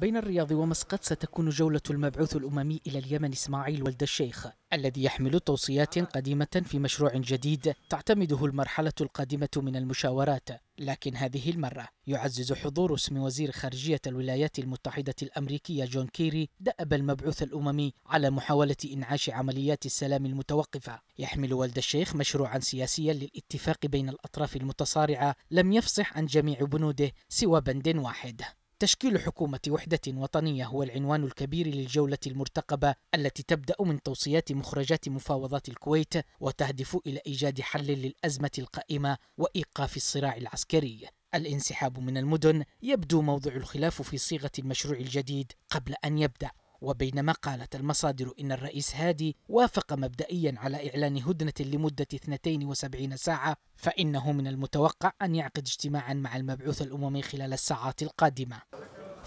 بين الرياض ومسقط ستكون جولة المبعوث الأممي إلى اليمن إسماعيل ولد الشيخ الذي يحمل توصيات قديمة في مشروع جديد تعتمده المرحلة القادمة من المشاورات لكن هذه المرة يعزز حضور اسم وزير خارجية الولايات المتحدة الأمريكية جون كيري دأب المبعوث الأممي على محاولة إنعاش عمليات السلام المتوقفة يحمل ولد الشيخ مشروعا سياسيا للاتفاق بين الأطراف المتصارعة لم يفصح عن جميع بنوده سوى بند واحد تشكيل حكومة وحدة وطنية هو العنوان الكبير للجولة المرتقبة التي تبدأ من توصيات مخرجات مفاوضات الكويت وتهدف إلى إيجاد حل للأزمة القائمة وإيقاف الصراع العسكري. الانسحاب من المدن يبدو موضع الخلاف في صيغة المشروع الجديد قبل أن يبدأ. وبينما قالت المصادر إن الرئيس هادي وافق مبدئيا على إعلان هدنة لمدة 72 ساعة فإنه من المتوقع أن يعقد اجتماعا مع المبعوث الأممي خلال الساعات القادمة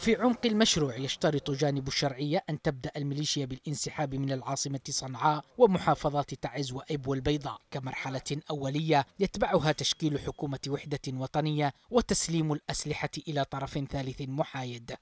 في عمق المشروع يشترط جانب الشرعية أن تبدأ الميليشيا بالانسحاب من العاصمة صنعاء ومحافظات تعز وإب والبيضاء كمرحلة أولية يتبعها تشكيل حكومة وحدة وطنية وتسليم الأسلحة إلى طرف ثالث محايد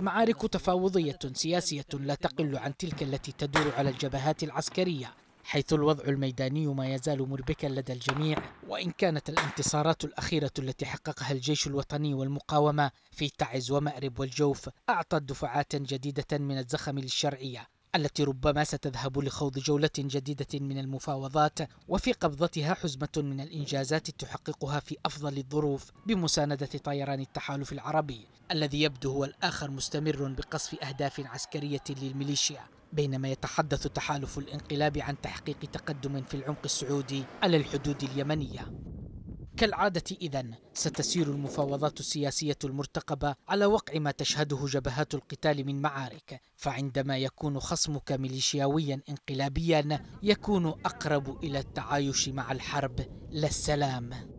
معارك تفاوضية سياسية لا تقل عن تلك التي تدور على الجبهات العسكرية حيث الوضع الميداني ما يزال مربكا لدى الجميع وإن كانت الانتصارات الأخيرة التي حققها الجيش الوطني والمقاومة في تعز ومأرب والجوف أعطت دفعات جديدة من الزخم للشرعية التي ربما ستذهب لخوض جولة جديدة من المفاوضات وفي قبضتها حزمة من الإنجازات تحققها في أفضل الظروف بمساندة طيران التحالف العربي الذي يبدو هو الآخر مستمر بقصف أهداف عسكرية للميليشيا بينما يتحدث تحالف الانقلاب عن تحقيق تقدم في العمق السعودي على الحدود اليمنيه كالعادة إذا ستسير المفاوضات السياسية المرتقبة على وقع ما تشهده جبهات القتال من معارك فعندما يكون خصمك ميليشياويا انقلابيا يكون أقرب إلى التعايش مع الحرب لا السلام